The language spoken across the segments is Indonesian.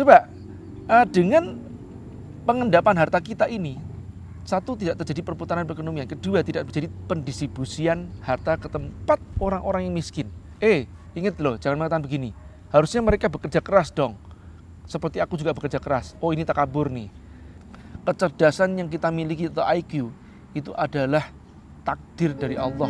Coba uh, dengan pengendapan harta kita ini, satu tidak terjadi perputaran perekonomian, kedua tidak terjadi pendistribusian harta ke tempat orang-orang yang miskin. Eh, ingat loh, jangan mengatakan begini. Harusnya mereka bekerja keras dong. Seperti aku juga bekerja keras. Oh, ini takabur nih. Kecerdasan yang kita miliki atau IQ itu adalah takdir dari Allah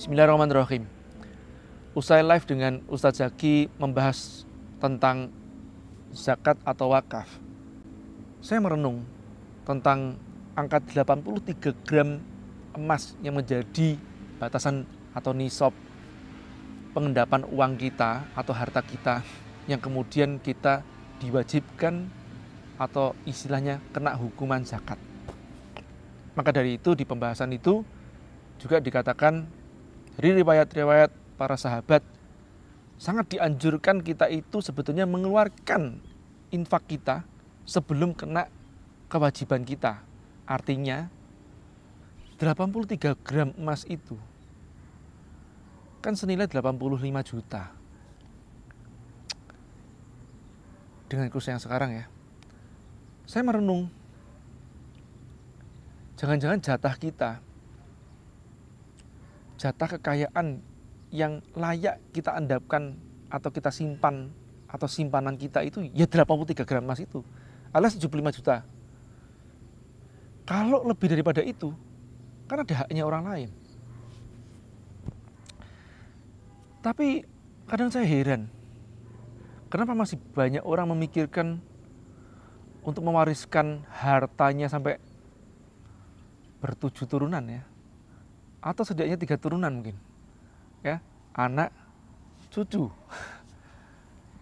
Bismillahirrahmanirrahim. Usai live dengan Ustadz Zaki membahas tentang zakat atau wakaf. Saya merenung tentang angka 83 gram emas yang menjadi batasan atau nisab pengendapan uang kita atau harta kita yang kemudian kita diwajibkan atau istilahnya kena hukuman zakat. Maka dari itu di pembahasan itu juga dikatakan dari riwayat-riwayat para sahabat sangat dianjurkan kita itu sebetulnya mengeluarkan infak kita sebelum kena kewajiban kita. Artinya 83 gram emas itu kan senilai 85 juta. Dengan kurs yang sekarang ya. Saya merenung. Jangan-jangan jatah kita jatah kekayaan yang layak kita endapkan atau kita simpan atau simpanan kita itu ya 83 gram emas itu alias 75 juta. Kalau lebih daripada itu, kan ada haknya orang lain. Tapi kadang saya heran, kenapa masih banyak orang memikirkan untuk mewariskan hartanya sampai bertujuh turunan ya atau setidaknya tiga turunan mungkin ya anak cucu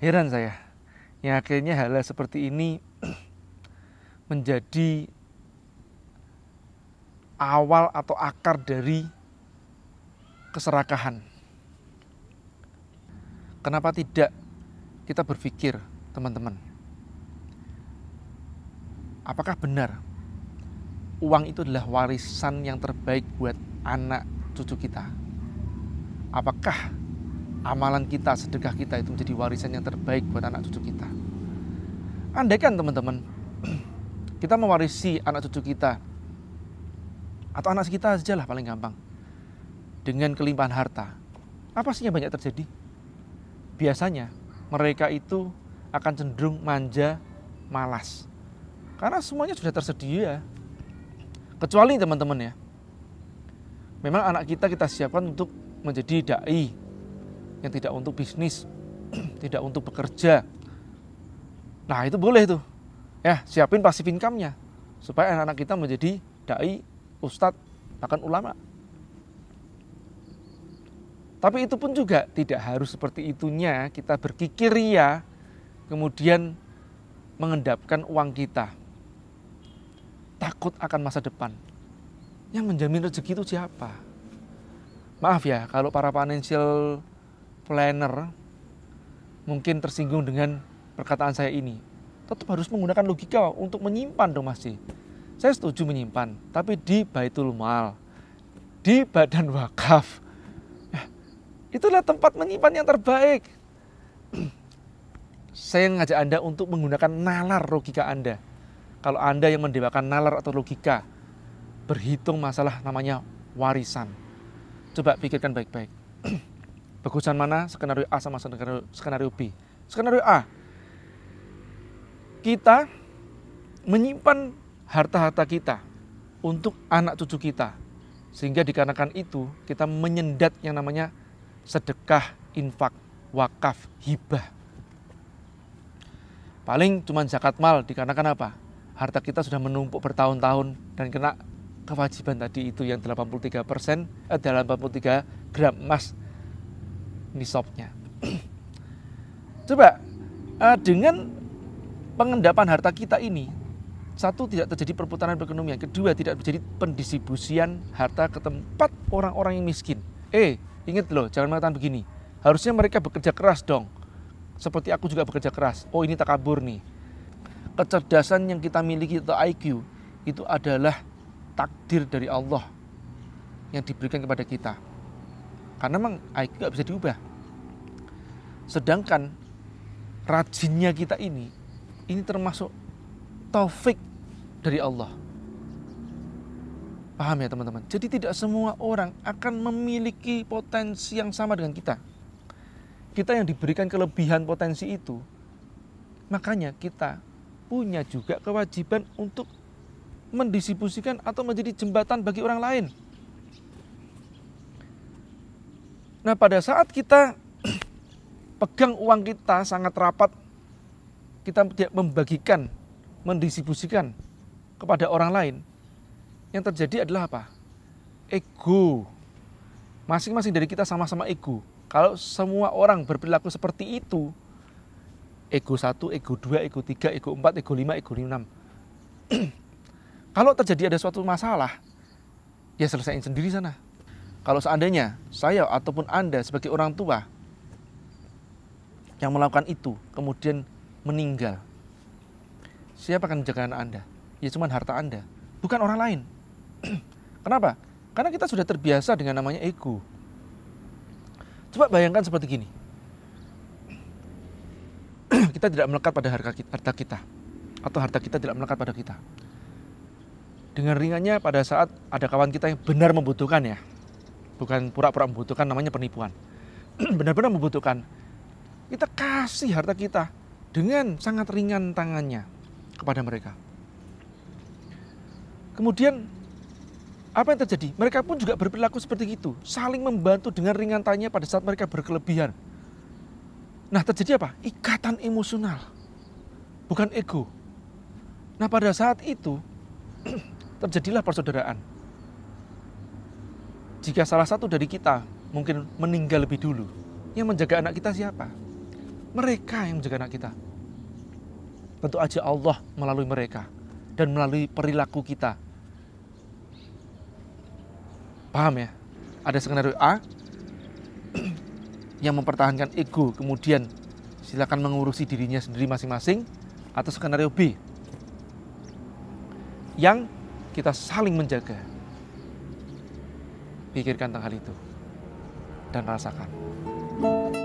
heran saya yang akhirnya hal, -hal seperti ini menjadi awal atau akar dari keserakahan kenapa tidak kita berpikir teman-teman apakah benar uang itu adalah warisan yang terbaik buat anak cucu kita. Apakah amalan kita, sedekah kita itu menjadi warisan yang terbaik buat anak cucu kita? Andaikan teman-teman, kita mewarisi anak cucu kita atau anak kita lah paling gampang dengan kelimpahan harta. Apa sih yang banyak terjadi? Biasanya mereka itu akan cenderung manja, malas. Karena semuanya sudah tersedia. Kecuali teman-teman ya, Memang anak kita kita siapkan untuk menjadi dai yang tidak untuk bisnis, tidak untuk bekerja. Nah, itu boleh tuh. Ya, siapin pasif income-nya supaya anak-anak kita menjadi dai, ustadz, bahkan ulama. Tapi itu pun juga tidak harus seperti itunya kita berkikir ya, kemudian mengendapkan uang kita. Takut akan masa depan. Yang menjamin rezeki itu siapa? Maaf ya, kalau para financial planner mungkin tersinggung dengan perkataan saya ini. Tetap harus menggunakan logika untuk menyimpan dong masih. Saya setuju menyimpan, tapi di Baitul Mal, di badan wakaf. Eh, itulah tempat menyimpan yang terbaik. Saya ngajak Anda untuk menggunakan nalar logika Anda. Kalau Anda yang mendewakan nalar atau logika, berhitung masalah namanya warisan. Coba pikirkan baik-baik. Bagusan mana skenario A sama skenario, skenario B? Skenario A, kita menyimpan harta-harta kita untuk anak cucu kita. Sehingga dikarenakan itu kita menyendat yang namanya sedekah, infak, wakaf, hibah. Paling cuma zakat mal dikarenakan apa? Harta kita sudah menumpuk bertahun-tahun dan kena kewajiban tadi itu yang 83 persen adalah eh, 83 gram emas nisabnya. Coba eh, dengan pengendapan harta kita ini, satu tidak terjadi perputaran perekonomian, kedua tidak terjadi pendistribusian harta ke tempat orang-orang yang miskin. Eh, ingat loh, jangan mengatakan begini. Harusnya mereka bekerja keras dong. Seperti aku juga bekerja keras. Oh, ini takabur nih. Kecerdasan yang kita miliki atau IQ itu adalah takdir dari Allah yang diberikan kepada kita. Karena memang IQ nggak bisa diubah. Sedangkan rajinnya kita ini, ini termasuk taufik dari Allah. Paham ya teman-teman? Jadi tidak semua orang akan memiliki potensi yang sama dengan kita. Kita yang diberikan kelebihan potensi itu, makanya kita punya juga kewajiban untuk mendistribusikan atau menjadi jembatan bagi orang lain. Nah, pada saat kita pegang uang kita sangat rapat, kita tidak membagikan, mendistribusikan kepada orang lain, yang terjadi adalah apa? Ego. Masing-masing dari kita sama-sama ego. Kalau semua orang berperilaku seperti itu, ego satu, ego dua, ego tiga, ego empat, ego lima, ego enam. Kalau terjadi ada suatu masalah, ya selesaikan sendiri sana. Kalau seandainya saya ataupun Anda sebagai orang tua yang melakukan itu kemudian meninggal, siapa akan menjaga anak Anda? Ya cuma harta Anda, bukan orang lain. Kenapa? Karena kita sudah terbiasa dengan namanya ego. Coba bayangkan seperti gini. kita tidak melekat pada harta kita atau harta kita tidak melekat pada kita dengan ringannya pada saat ada kawan kita yang benar membutuhkan ya. Bukan pura-pura membutuhkan namanya penipuan. Benar-benar membutuhkan. Kita kasih harta kita dengan sangat ringan tangannya kepada mereka. Kemudian apa yang terjadi? Mereka pun juga berperilaku seperti itu, saling membantu dengan ringan tangannya pada saat mereka berkelebihan. Nah, terjadi apa? Ikatan emosional. Bukan ego. Nah, pada saat itu terjadilah persaudaraan. Jika salah satu dari kita mungkin meninggal lebih dulu, yang menjaga anak kita siapa? Mereka yang menjaga anak kita. Tentu aja Allah melalui mereka dan melalui perilaku kita. Paham ya? Ada skenario A yang mempertahankan ego, kemudian silakan mengurusi dirinya sendiri masing-masing atau skenario B yang kita saling menjaga. Pikirkan tentang hal itu dan rasakan. thank you